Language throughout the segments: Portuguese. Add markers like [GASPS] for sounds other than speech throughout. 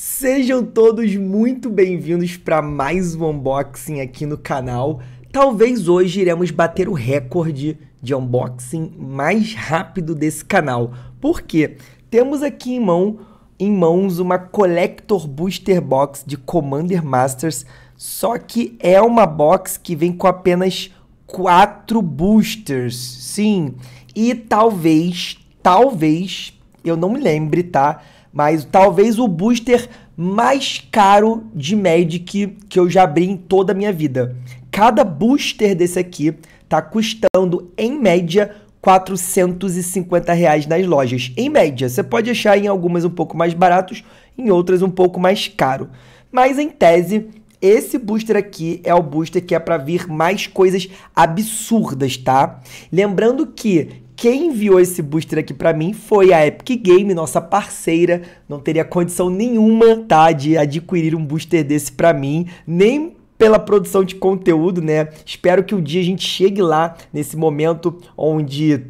Sejam todos muito bem-vindos para mais um unboxing aqui no canal. Talvez hoje iremos bater o recorde de unboxing mais rápido desse canal, Por quê? temos aqui em, mão, em mãos uma Collector Booster Box de Commander Masters, só que é uma box que vem com apenas quatro boosters, sim. E talvez, talvez, eu não me lembre, tá? mas talvez o booster mais caro de Magic que eu já abri em toda a minha vida. Cada booster desse aqui tá custando, em média, 450 reais nas lojas. Em média, você pode achar em algumas um pouco mais baratos, em outras um pouco mais caro. Mas em tese, esse booster aqui é o booster que é para vir mais coisas absurdas, tá? Lembrando que quem enviou esse booster aqui para mim foi a Epic Game, nossa parceira. Não teria condição nenhuma, tá, de adquirir um booster desse para mim, nem pela produção de conteúdo, né? Espero que um dia a gente chegue lá nesse momento onde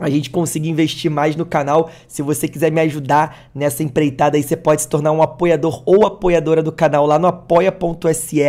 a gente consiga investir mais no canal. Se você quiser me ajudar nessa empreitada aí, você pode se tornar um apoiador ou apoiadora do canal lá no apoia.se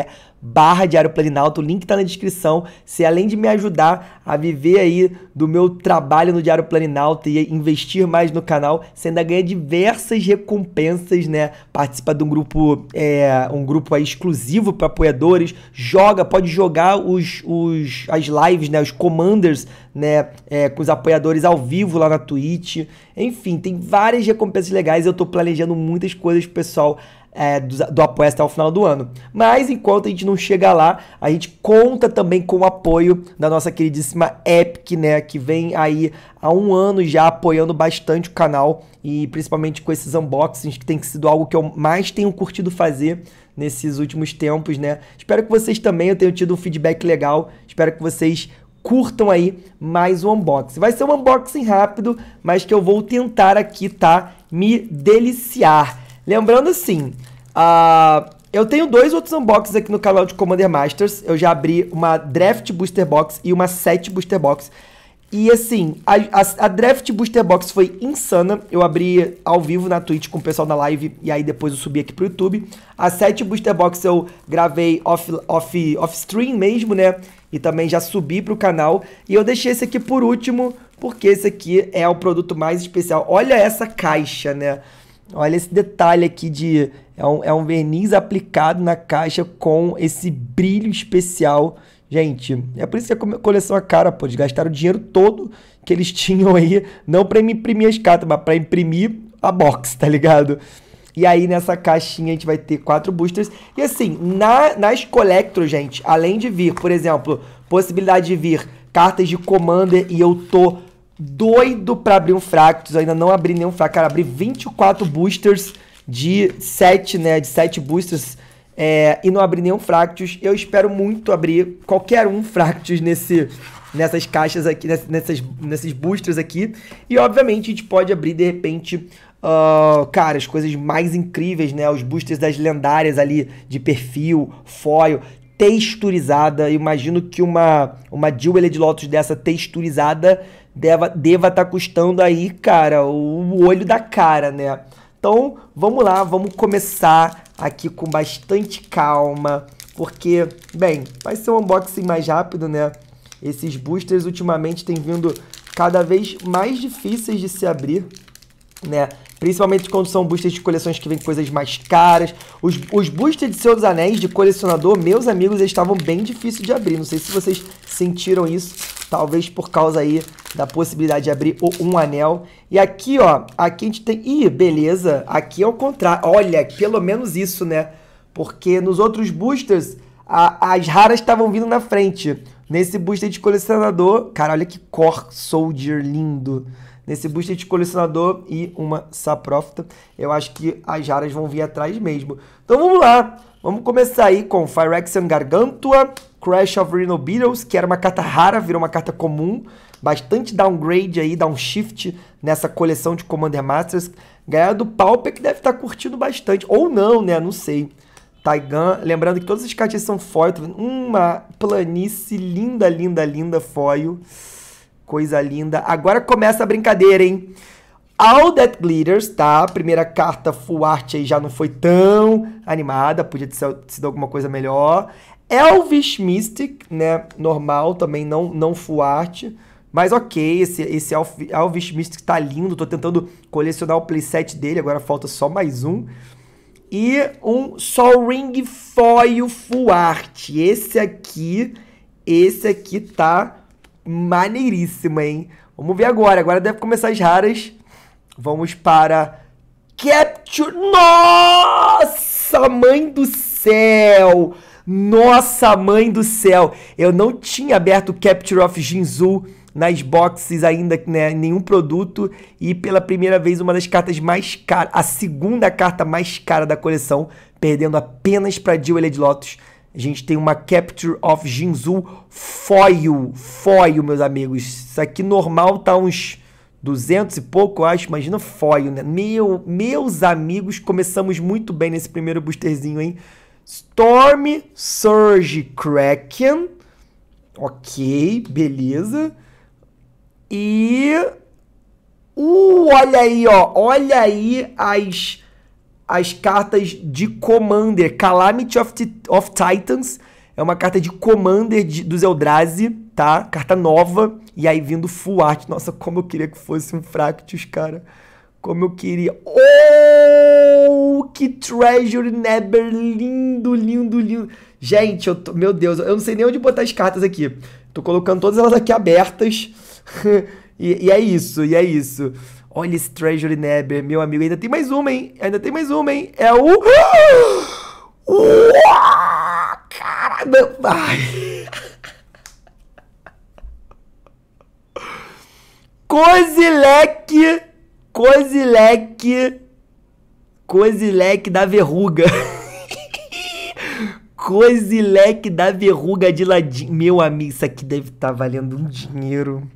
barra Diário Planalto. O link está na descrição. Se além de me ajudar a viver aí do meu trabalho no Diário Planalto e investir mais no canal, você ainda ganha diversas recompensas, né? Participa de um grupo, é, um grupo aí exclusivo para apoiadores, joga, pode jogar os, os, as lives, né? Os commanders, né? É, com os apoiadores ao vivo lá na Twitch. Enfim, tem várias recompensas legais. Eu estou planejando muitas coisas, pessoal é, do, do apoio até o final do ano. Mas enquanto a gente não chega lá, a gente conta também com o apoio da nossa queridíssima Epic, né? Que vem aí há um ano já apoiando bastante o canal e principalmente com esses unboxings, que tem sido algo que eu mais tenho curtido fazer nesses últimos tempos, né? Espero que vocês também tenham tido um feedback legal. Espero que vocês curtam aí mais o um unboxing. Vai ser um unboxing rápido, mas que eu vou tentar aqui, tá? Me deliciar. Lembrando assim, Uh, eu tenho dois outros unboxings aqui no canal de Commander Masters. Eu já abri uma Draft Booster Box e uma Set Booster Box. E assim, a, a, a, Draft Booster Box foi insana. Eu abri ao vivo na Twitch com o pessoal na live e aí depois eu subi aqui pro YouTube. A 7 Booster Box eu gravei off, off, off stream mesmo, né? E também já subi pro canal. E eu deixei esse aqui por último, porque esse aqui é o produto mais especial. Olha essa caixa, né? Olha esse detalhe aqui de é um, é um verniz aplicado na caixa com esse brilho especial. Gente, é por isso que a coleção é cara, pô. Eles gastaram o dinheiro todo que eles [LAUGHS] tinham aí, não para imprimir as cartas, mas para imprimir a box, [LAUGHS] tá ligado? E aí nessa caixinha a gente vai ter quatro boosters. E assim, na, nas Collector, gente, além de vir, por exemplo, possibilidade de vir cartas de Commander e eu tô doido pra abrir um Fractus. Eu ainda não abri nenhum Fractus. Cara, abri 24 boosters de 7, né? De 7 boosters é, e não abrir nenhum Fractus. Eu espero muito abrir qualquer um Fractus nesse, nessas caixas aqui, nessas, nesses boosters aqui. E obviamente a gente pode abrir de repente. Uh, cara, as coisas mais incríveis, né? Os boosters das lendárias ali de perfil, foil, texturizada. Eu imagino que uma, uma Jewel de Lotus dessa texturizada deva estar deva tá custando aí, cara, o olho da cara, né? Então, vamos lá, vamos começar aqui com bastante calma, porque, bem, vai ser um unboxing mais rápido, né? Esses boosters ultimamente têm vindo cada vez mais difíceis de se abrir, né? principalmente quando são boosters de coleções que vêm coisas mais caras. Os, os boosters de Senhor dos Anéis de colecionador, meus amigos, eles estavam bem difíceis de abrir. Não sei se vocês sentiram isso, talvez por causa aí da possibilidade de abrir um anel. E aqui, ó, aqui a gente tem... Ih, beleza, aqui é o contrário. Olha, pelo menos isso, né? Porque nos outros boosters, a, as raras estavam vindo na frente. Nesse booster de colecionador, cara, olha que Core Soldier lindo nesse booster de colecionador e uma saprófita. Eu acho que as raras vão vir atrás mesmo. Então vamos lá, vamos começar aí com Phyrexian Gargantua, Crash of Reno Beetles, que era uma carta rara, virou uma carta comum. Bastante downgrade aí, downshift nessa coleção de Commander Masters. Ganhar do Pauper que deve estar tá curtindo bastante, ou não, né? Não sei. Taigan, lembrando que todas as cartas são foil, tá uma planície linda, linda, linda foil. Coisa linda. Agora começa a brincadeira, hein? All That Glitters, tá? Primeira carta full art aí já não foi tão animada, podia ter sido alguma coisa melhor. Elvis Mystic, né? Normal, também não, não full art. Mas ok, esse, esse Elvis Mystic tá lindo. Tô tentando colecionar o playset dele, agora falta só mais um. E um Sol Ring Foil Full Art. Esse aqui, esse aqui tá maneiríssima, hein? Vamos ver agora. Agora deve começar as raras. Vamos para Capture. Nossa, mãe do céu! Nossa, mãe do céu! Eu não tinha aberto Capture of Jinzu nas boxes ainda, né? Nenhum produto. E pela primeira vez, uma das cartas mais caras, a segunda carta mais cara da coleção, perdendo apenas para Jeweled Lotus a gente tem uma Capture of Jinzu foil, foil, meus amigos. Isso aqui normal tá uns 200 e pouco, eu acho. Imagina foil, né? Meu, meus amigos, começamos muito bem nesse primeiro boosterzinho, hein? Storm Surge Kraken. Ok, beleza. E... Uh, olha aí, ó. Olha aí as as cartas de Commander. Calamity of, of Titans é uma carta de Commander de, dos Eldrazi, tá? Carta nova. E aí vindo full art. Nossa, como eu queria que fosse um Fractus, cara. Como eu queria. Oh, que Treasure Never. Lindo, lindo, lindo. Gente, eu tô... meu Deus, eu não sei nem onde botar as cartas aqui. Tô colocando todas elas aqui abertas. [LAUGHS] e, e é isso, e é isso. Olha esse Treasury Neber, meu amigo. Ainda tem mais uma, hein? Ainda tem mais uma, hein? É o. [GASPS] Uau, caramba! Ai. Kozilek! [LAUGHS] Kozilek! Kozilek da verruga. Kozilek [LAUGHS] da verruga de ladinho. Meu amigo, isso aqui deve estar tá valendo um dinheiro.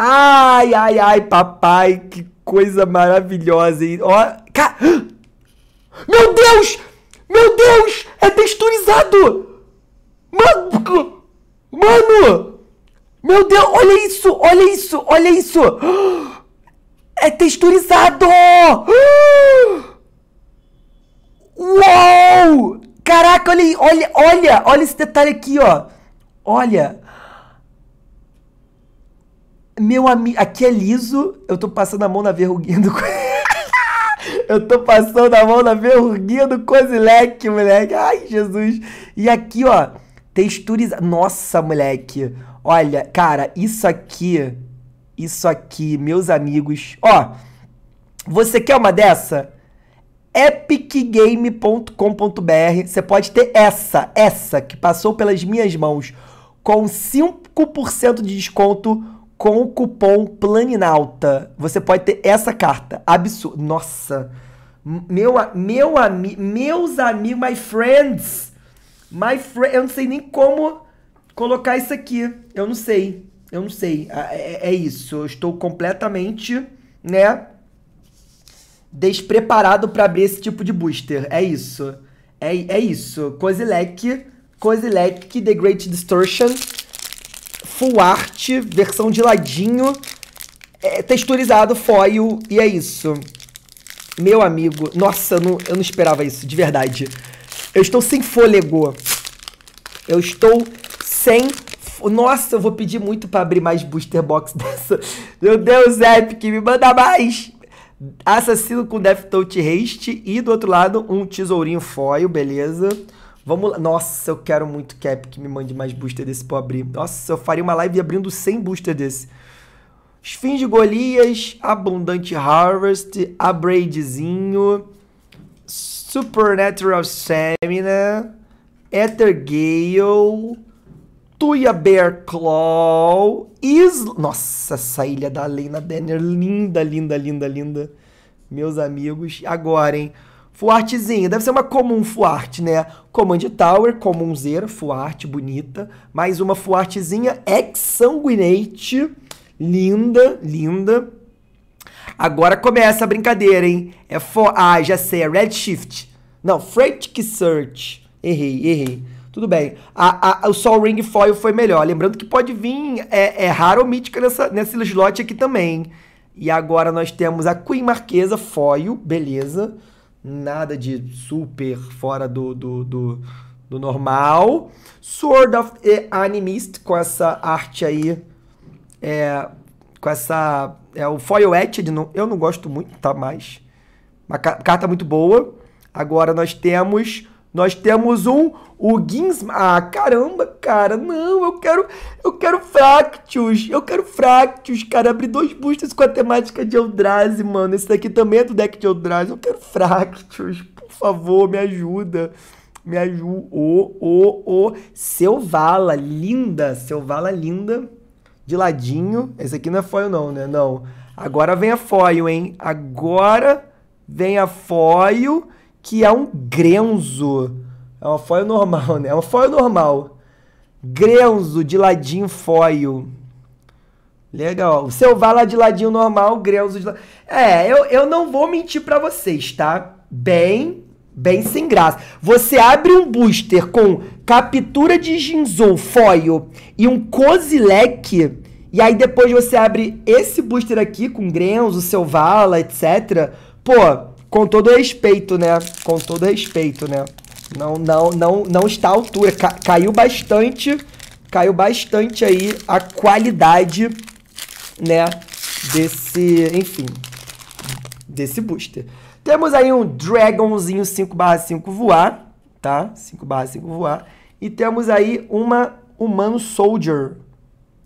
Ai, ai, ai, papai, que coisa maravilhosa, hein? Ó, ca... Meu Deus! Meu Deus! É texturizado! Mano! Mano! Meu Deus, olha isso, olha isso, olha isso! É texturizado! Uou! Caraca, olha, olha, olha, olha esse detalhe aqui, ó. Olha. Meu amigo, aqui é liso, eu tô passando a mão na verruguinha do. [LAUGHS] eu tô passando a mão na verruguinha do Kozilek, moleque. Ai, Jesus. E aqui, ó, texturizado. Nossa, moleque. Olha, cara, isso aqui. Isso aqui, meus amigos. Ó, você quer uma dessa? epicgame.com.br. Você pode ter essa, essa que passou pelas minhas mãos com 5% de desconto com o cupom Alta, você pode ter essa carta. Absurdo. Nossa. Meu, meu ami, meus amigos, my friends. My friend, eu não sei nem como colocar isso aqui. Eu não sei. Eu não sei. É, é isso. Eu estou completamente, né? Despreparado para abrir esse tipo de booster. É isso. É, é isso. Kozilek. Kozilek, The Great Distortion full art, versão de ladinho, é, texturizado, foil, e é isso. Meu amigo, nossa, eu não, eu não esperava isso, de verdade. Eu estou sem fôlego. Eu estou sem nossa, eu vou pedir muito para abrir mais booster box [LAUGHS] dessa. Meu Deus, Epic, me manda mais! Assassino com Death Touch Haste e do outro lado um tesourinho foil, beleza? Vamos lá. Nossa, eu quero muito Cap que me mande mais booster desse pra eu abrir. Nossa, eu faria uma live abrindo 100 booster desse. Esfinge Golias, Abundante Harvest, Abraidzinho, Supernatural Semina, Ether Gale, Tuya Bear Claw, Is, Nossa, essa ilha da Lena Denner linda, linda, linda, linda. Meus amigos, agora, hein? Fuartezinha, deve ser uma comum fuarte, né? Command Tower, comunzeira, fuarte, bonita. Mais uma fuartezinha exsanguinate, linda, linda. Agora começa a brincadeira, hein? É fo, Ah, já sei, é Redshift. Não, Freight Search. Errei, errei. Tudo bem. A, a, o Sol Ring Foil foi melhor. Lembrando que pode vir é, é raro ou mítica nessa, nesse slot aqui também. E agora nós temos a Queen Marquesa Foil, beleza. Beleza nada de super fora do, do, do, do normal. Sword of the Animist, com essa arte aí, é, com essa... É o Foil Etched, eu não gosto muito, tá mais. Uma carta muito boa. Agora nós temos nós temos um o Gins, ah, caramba, cara, não, eu quero, eu quero Fractus, eu quero Fractus, cara, abri dois boosters com a temática de Eldrazi, mano, esse daqui também é do deck de Eldrazi, eu quero Fractus, por favor, me ajuda, me ajuda, ô, ô, ô, Selvala, linda, Selvala linda, de ladinho, esse aqui não é foil não, né, não, agora vem a foil, hein, agora vem a foil, que é um grenzo. É uma foil normal, né? É uma foil normal. Grenzo de ladinho foil. Legal. O Selvar lá de ladinho normal, Grenzo de ladinho... É, eu, eu não vou mentir para vocês, tá? Bem, bem sem graça. Você abre um booster com captura de Jinzou foil e um Kozilek... E aí depois você abre esse booster aqui com Grenzo, Selvala, etc. Pô, com todo respeito, né? Com todo respeito, né? Não, não, não, não está à altura. Ca caiu bastante, caiu bastante aí a qualidade, né? Desse, enfim, desse booster. Temos aí um Dragonzinho 5/5 voar, tá? 5/5 voar. E temos aí uma Humano Soldier.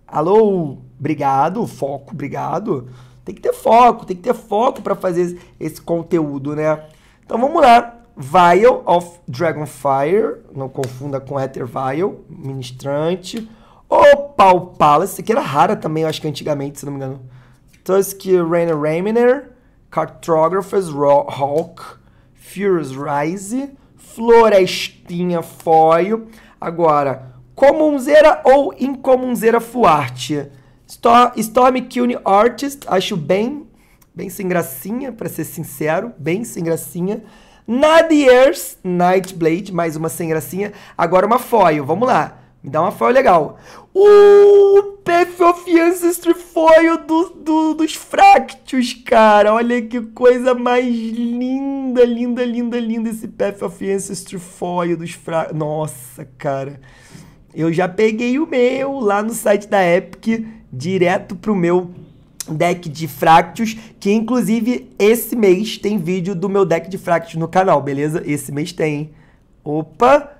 Alô, obrigado, foco, obrigado. Tem que ter foco, tem que ter foco para fazer esse conteúdo, né? Então vamos lá. Vial of Dragonfire, não confunda com Ether Vial, ministrante. Opal Palace, que era rara também, eu acho que antigamente, se não me engano. Tusk Rainer Raminer, Cartographers Hawk, Furious Rise, Florestinha Foil. Agora, comunzeira ou incomunzeira Fuarte? Storm Cune Artist, acho bem, bem sem gracinha, para ser sincero, bem sem gracinha. Nadiers Nightblade, mais uma sem gracinha. Agora uma foil, vamos lá. Me dá uma foil legal. O Path of Ancestry foil do, do, dos Fractus, cara. Olha que coisa mais linda, linda, linda, linda esse Path of Ancestry foil dos Fractus. Nossa, cara. Eu já peguei o meu lá no site da Epic direto pro meu deck de Fractus, que inclusive esse mês tem vídeo do meu deck de Fractus no canal, beleza? Esse mês tem. Opa!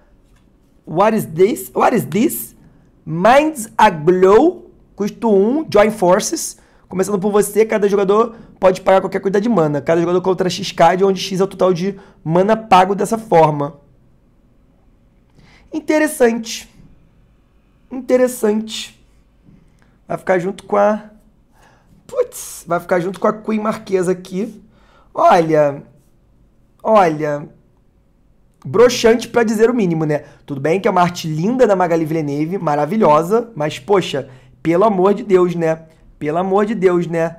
What is this? What is this? Minds Aglow, custo 1, Join Forces. Começando por você, cada jogador pode pagar qualquer quantidade de mana. Cada jogador contra x card onde X é o total de mana pago dessa forma. Interessante. Interessante. Vai ficar junto com a. Putz, vai ficar junto com a Queen Marquesa aqui. Olha. Olha. Broxante para dizer o mínimo, né? Tudo bem que é uma arte linda da Magali Villeneuve, maravilhosa, mas poxa, pelo amor de Deus, né? Pelo amor de Deus, né?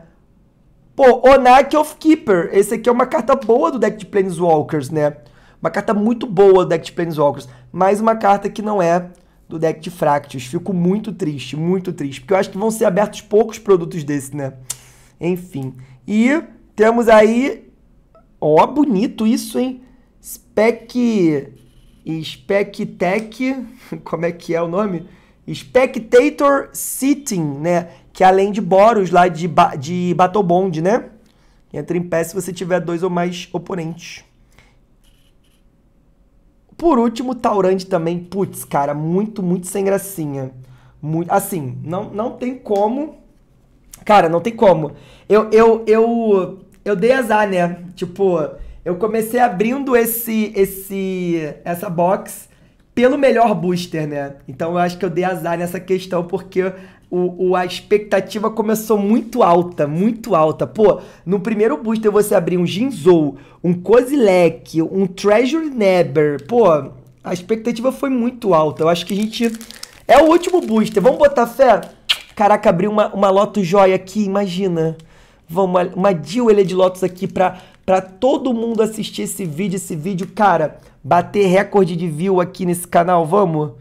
Pô, Onak é of Keeper. Esse aqui é uma carta boa do deck de Planeswalkers, né? Uma carta muito boa do deck de Planeswalkers. Mas uma carta que não é do deck de Fractus. Fico muito triste, muito triste, porque eu acho que vão ser abertos poucos produtos desse, né? Enfim. E temos aí... Ó, oh, bonito isso, hein? Spec... Tech, [LAUGHS] Como é que é o nome? Spectator Sitting, né? Que é além de Boros lá de, ba de Battle Bond, né? Entra em pé se você tiver dois ou mais oponentes. Por último, Taurante também, putz, cara, muito, muito sem gracinha. Muito, assim, não, não tem como. Cara, não tem como. Eu, eu, eu, eu dei azar, né? Tipo, eu comecei abrindo esse, esse, essa box pelo melhor booster, né? Então eu acho que eu dei azar nessa questão, porque o, o, a expectativa começou muito alta, muito alta. Pô, no primeiro booster você abrir um Jinzou, um Kozilek, um Treasure Never. Pô, a expectativa foi muito alta. Eu acho que a gente. É o último booster. Vamos botar fé? Caraca, abriu uma, uma Loto Joia aqui, imagina. Vamos, uma Deal ele é de Lotus aqui pra para todo mundo assistir esse vídeo, esse vídeo, cara, bater recorde de view aqui nesse canal, vamos?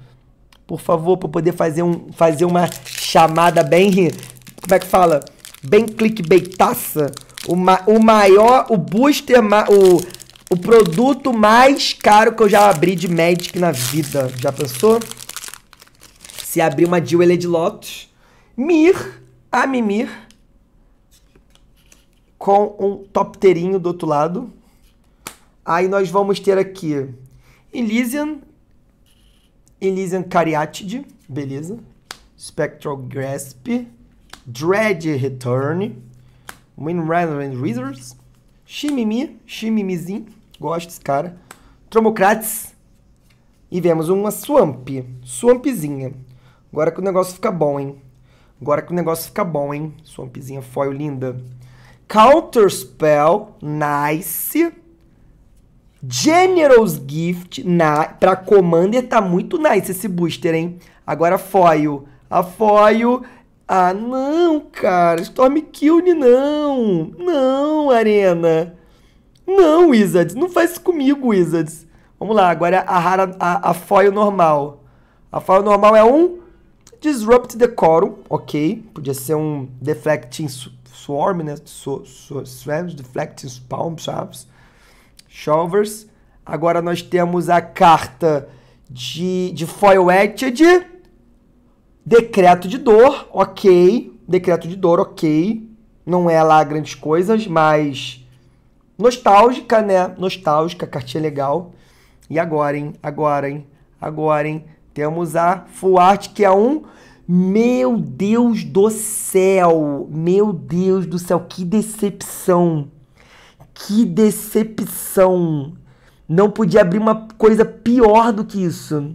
Por favor, para poder fazer, um, fazer uma chamada bem, como é que fala? Bem clickbaitaça. O, ma o maior, o booster, ma o, o produto mais caro que eu já abri de Magic na vida. Já pensou? Se abrir uma de Lotus, Mir, a ah, Mimir, com um topterinho do outro lado. Aí nós vamos ter aqui Elysian, Elysian Cariatide, beleza? Spectral Grasp, Dread Return, and Reserves, Shimimi, Shimimizinho, gosto desse cara, Tromocrates, e vemos uma Swamp, Swampzinha. Agora que o negócio fica bom, hein? Agora que o negócio fica bom, hein? Swampzinha foil linda. Counterspell, nice. Generous Gift, na, pra Commander tá muito nice esse booster, hein? Agora foil. A foil... Ah, não, cara. Kill, não. Não, Arena. Não, Wizards. Não faz isso comigo, Wizards. Vamos lá, agora a, rara, a, a foil normal. A foil normal é um Disrupt Decorum, ok. Podia ser um Deflecting swarminess, né? so, so, swarms, deflections, palm shafts, shovers. Agora nós temos a carta de, de foil etched, decreto de dor, ok, decreto de dor, ok. Não é lá grandes coisas, mas nostálgica, né? Nostálgica, cartinha legal. E agora, hein? Agora, hein? Agora, hein? Temos a full art que é um meu Deus do céu! Meu Deus do céu, que decepção! Que decepção! Não podia abrir uma coisa pior do que isso.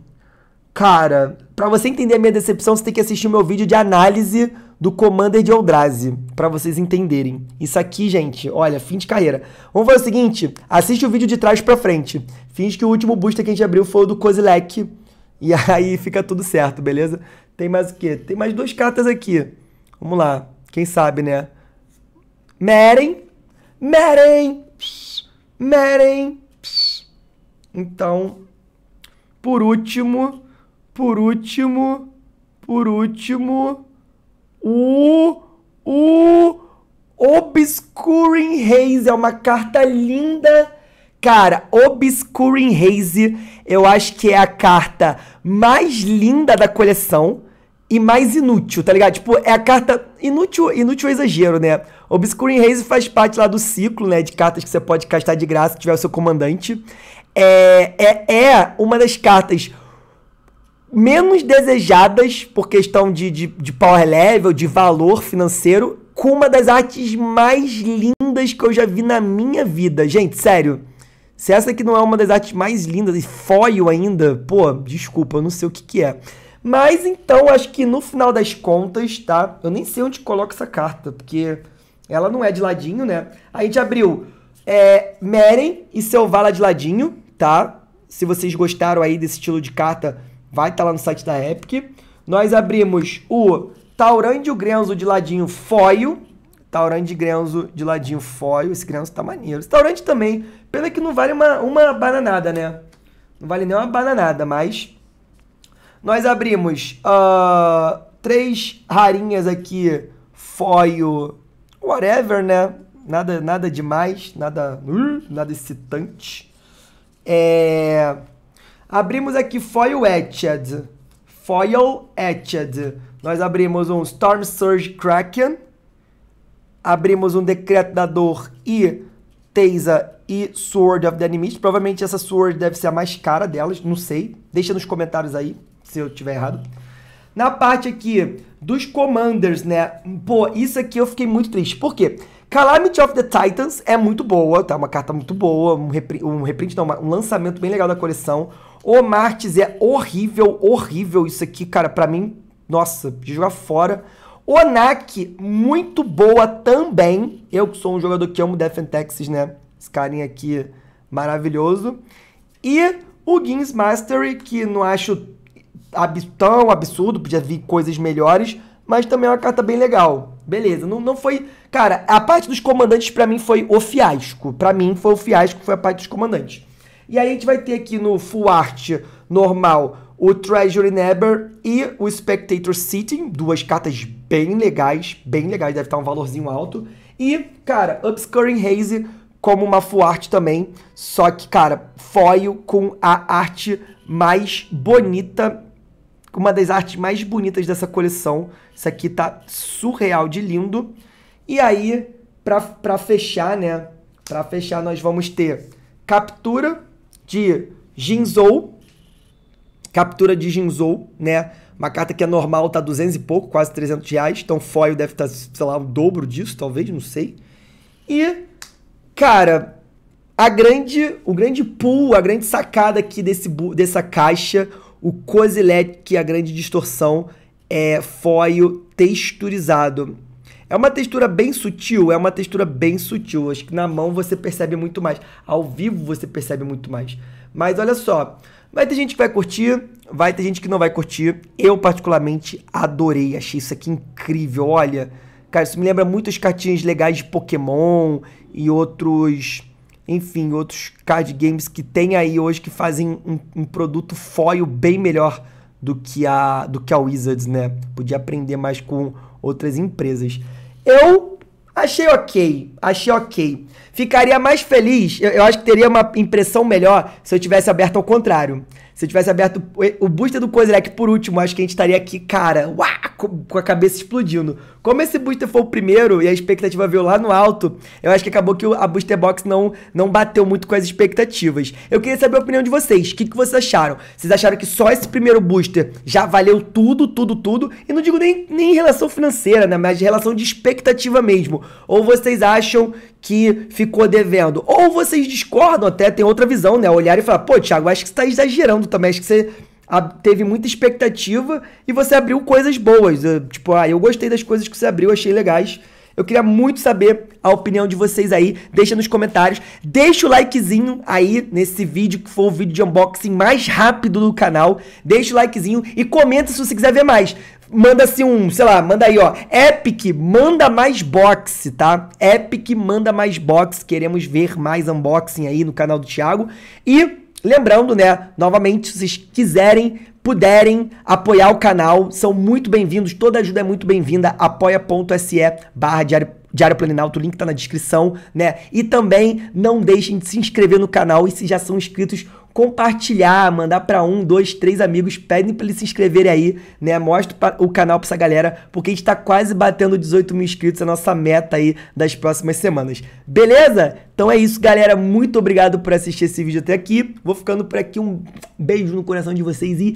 Cara, para você entender a minha decepção, você tem que assistir o meu vídeo de análise do Commander de Eldrazi, para vocês entenderem. Isso aqui, gente, olha, fim de carreira. Vamos fazer o seguinte, assiste o vídeo de trás para frente. Finge que o último booster que a gente abriu foi o do Kozilek, e [LAUGHS] aí fica tudo certo, beleza? Tem mais o quê? Tem mais duas cartas aqui. Vamos lá. Quem sabe, né? Meren. Meren. Meren. Então, por último, por último, por último, o o Obscuring Haze é uma carta linda Cara, Obscuring Haze, eu acho que é a carta mais linda da coleção e mais inútil, tá ligado? Tipo, é a carta inútil, inútil é exagero, né? Obscuring Haze faz parte lá do ciclo, né, de cartas que você pode castar de graça se tiver o seu comandante. É, é, é uma das cartas menos desejadas por questão de, de, de power level, de valor financeiro, com uma das artes mais lindas que eu já vi na minha vida. Gente, sério. Se essa aqui não é uma das artes mais lindas e foil ainda, pô, desculpa, eu não sei o que que é. Mas então, acho que no final das contas, tá? Eu nem sei onde coloco essa carta, porque ela não é de ladinho, né? A gente abriu é, Meren e Selvala de ladinho, tá? Se vocês gostaram aí desse estilo de carta, vai estar tá lá no site da Epic. Nós abrimos o Taurande Grenzo de ladinho foil. Taurande Grenzo de ladinho foil. Esse Grenzo tá maneiro. Esse Taurande também Pena que não vale uma, uma bananada, né? Não vale nem uma bananada, mas. Nós abrimos uh, três rarinhas aqui, foil, whatever, né? Nada, nada demais, nada, uh, nada excitante. É... Abrimos aqui foil etched. Foil etched. Nós abrimos um Storm Surge Kraken. Abrimos um Decreto da Dor e Teisa e Sword of the Animist. Provavelmente essa Sword deve ser a mais cara delas, não sei. Deixa nos comentários aí, se eu tiver errado. Na parte aqui dos Commanders, né? Pô, isso aqui eu fiquei muito triste. Por quê? Calamity of the Titans é muito boa, tá? Uma carta muito boa, um, um reprint, não, um lançamento bem legal da coleção. O Martes é horrível, horrível isso aqui, cara. Pra mim, nossa, de jogar fora. Onak, muito boa também. Eu que sou um jogador que amo Death and Texas, né? Esse carinha aqui maravilhoso. E o Games Mastery, que não acho tão absurdo, podia vir coisas melhores, mas também é uma carta bem legal. Beleza, não, não foi. Cara, a parte dos comandantes para mim foi o fiasco. Para mim foi o fiasco, foi a parte dos comandantes. E aí a gente vai ter aqui no Full Art normal o Treasury Never e o Spectator Sitting, duas cartas bem legais, bem legais, deve estar um valorzinho alto. E, cara, Obscuring Haze como uma full art também, só que, cara, foil com a arte mais bonita, uma das artes mais bonitas dessa coleção. Isso aqui tá surreal de lindo. E aí, pra, pra fechar, né? Pra fechar, nós vamos ter captura de Jinzou, captura de Jinzou, né? Uma carta que é normal, tá 200 e pouco, quase 300 reais. Então, foil deve estar, tá, sei lá, o dobro disso, talvez, não sei. E Cara, a grande, o grande pull, a grande sacada aqui desse, dessa caixa, o que é a grande distorção, é foil texturizado. É uma textura bem sutil, é uma textura bem sutil. Acho que na mão você percebe muito mais. Ao vivo você percebe muito mais. Mas olha só, vai ter gente que vai curtir, vai ter gente que não vai curtir. Eu particularmente adorei, achei isso aqui incrível. Olha, cara, isso me lembra muito as cartinhas legais de Pokémon e outros, enfim, outros card games que tem aí hoje que fazem um, um produto foil bem melhor do que a do que a Wizards, né? Podia aprender mais com outras empresas. Eu achei ok, achei ok. Ficaria mais feliz, eu, eu acho que teria uma impressão melhor se eu tivesse aberto ao contrário. Se eu tivesse aberto o booster do Kozilek por último, acho que a gente estaria aqui, cara, uá, com a cabeça explodindo. Como esse booster foi o primeiro e a expectativa veio lá no alto, eu acho que acabou que a booster box não, não bateu muito com as expectativas. Eu queria saber a opinião de vocês. O que, que vocês acharam? Vocês acharam que só esse primeiro booster já valeu tudo, tudo, tudo? E não digo nem, nem em relação financeira, né? Mas em relação de expectativa mesmo. Ou vocês acham que ficou devendo. Ou vocês discordam, até tem outra visão, né? Olhar e falar, pô, Thiago, acho que você tá exagerando também, acho que você teve muita expectativa e você abriu coisas boas. Tipo, ah, eu gostei das coisas que você abriu, achei legais. Eu queria muito saber a opinião de vocês aí. Deixa nos comentários. Deixa o likezinho aí nesse vídeo, que foi o vídeo de unboxing mais rápido do canal. Deixa o likezinho e comenta se você quiser ver mais. Manda-se assim um, sei lá, manda aí, ó. Epic, manda mais box, tá? Epic, manda mais box. Queremos ver mais unboxing aí no canal do Thiago. E lembrando, né, novamente, se vocês quiserem puderem apoiar o canal, são muito bem-vindos, toda ajuda é muito bem-vinda, apoia.se barra Diário Planinalto, o link tá na descrição, né? E também não deixem de se inscrever no canal e se já são inscritos, compartilhar, mandar para um, dois, três amigos, pedem para eles se inscreverem aí, né? Mostra o canal para essa galera, porque a gente tá quase batendo 18 mil inscritos, é a nossa meta aí das próximas semanas. Beleza? Então é isso, galera. Muito obrigado por assistir esse vídeo até aqui. Vou ficando por aqui. Um beijo no coração de vocês e